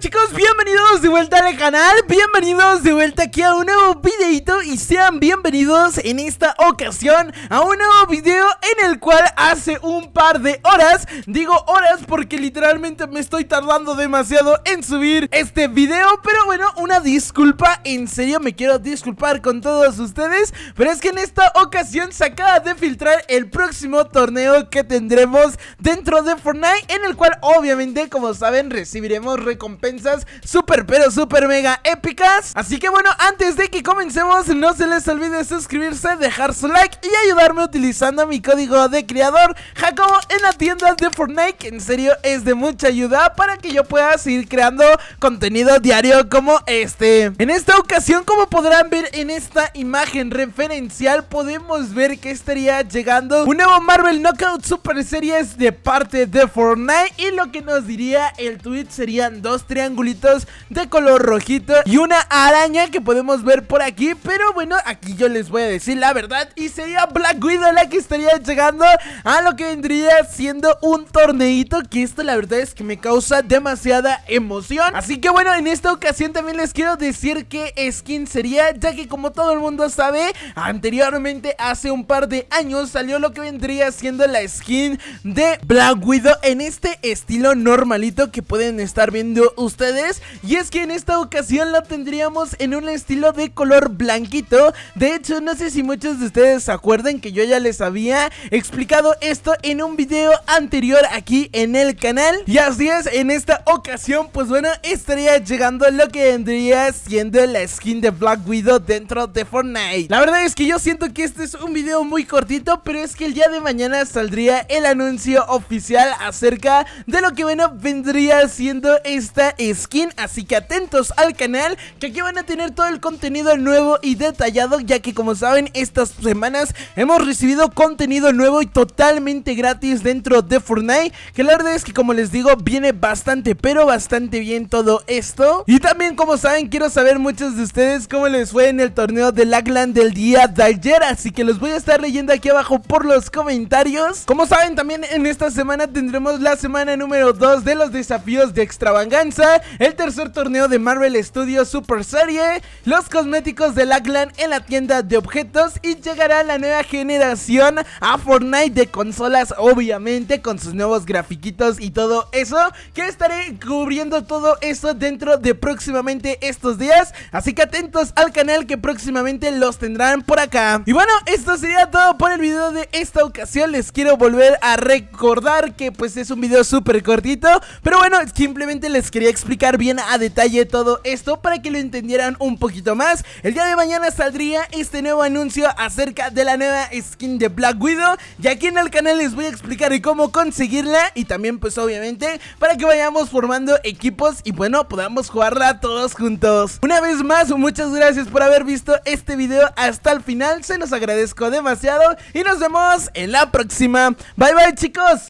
chicos, bienvenidos de vuelta al canal Bienvenidos de vuelta aquí a un nuevo videito Y sean bienvenidos en esta ocasión a un nuevo video En el cual hace un par de horas Digo horas porque literalmente me estoy tardando demasiado en subir este video Pero bueno, una disculpa, en serio me quiero disculpar con todos ustedes Pero es que en esta ocasión se acaba de filtrar el próximo torneo que tendremos dentro de Fortnite En el cual obviamente, como saben, recibiremos recompensas Super pero super mega épicas Así que bueno, antes de que comencemos no se les olvide suscribirse, dejar su like y ayudarme utilizando mi código de creador Jacobo en la tienda de Fortnite que en serio es de mucha ayuda para que yo pueda seguir creando contenido diario como este En esta ocasión como podrán ver en esta imagen referencial podemos ver que estaría llegando un nuevo Marvel Knockout Super Series de parte de Fortnite Y lo que nos diría el tweet serían dos triangulitos de color rojito y una araña que podemos ver por aquí Pero bueno, aquí yo les voy a decir la verdad y sería Black Widow la que estaría llegando a lo que vendría siendo un torneito Que esto la verdad es que me causa demasiada emoción Así que bueno, en esta ocasión también les quiero decir qué skin sería Ya que como todo el mundo sabe, anteriormente hace un par de años salió lo que vendría siendo la skin de Black Widow En este estilo normalito que pueden estar viendo ustedes ustedes Y es que en esta ocasión la tendríamos en un estilo de color blanquito De hecho no sé si muchos de ustedes se acuerdan que yo ya les había explicado esto en un video anterior aquí en el canal Y así es, en esta ocasión pues bueno estaría llegando lo que vendría siendo la skin de Black Widow dentro de Fortnite La verdad es que yo siento que este es un video muy cortito Pero es que el día de mañana saldría el anuncio oficial acerca de lo que bueno vendría siendo esta skin, así que atentos al canal que aquí van a tener todo el contenido nuevo y detallado ya que como saben estas semanas hemos recibido contenido nuevo y totalmente gratis dentro de Fortnite que la verdad es que como les digo viene bastante pero bastante bien todo esto y también como saben quiero saber muchos de ustedes cómo les fue en el torneo de Lagland del día de ayer así que los voy a estar leyendo aquí abajo por los comentarios como saben también en esta semana tendremos la semana número 2 de los desafíos de extravaganza el tercer torneo de Marvel Studios Super Serie, los cosméticos de Lackland en la tienda de objetos y llegará la nueva generación a Fortnite de consolas, obviamente, con sus nuevos grafiquitos y todo eso, que estaré cubriendo todo eso dentro de próximamente estos días, así que atentos al canal que próximamente los tendrán por acá. Y bueno, esto sería todo por el video de esta ocasión, les quiero volver a recordar que pues es un video súper cortito, pero bueno, simplemente les quería explicar bien a detalle todo esto para que lo entendieran un poquito más. El día de mañana saldría este nuevo anuncio acerca de la nueva skin de Black Widow y aquí en el canal les voy a explicar cómo conseguirla y también pues obviamente para que vayamos formando equipos y bueno podamos jugarla todos juntos. Una vez más muchas gracias por haber visto este video hasta el final, se los agradezco demasiado y nos vemos en la próxima. Bye bye chicos.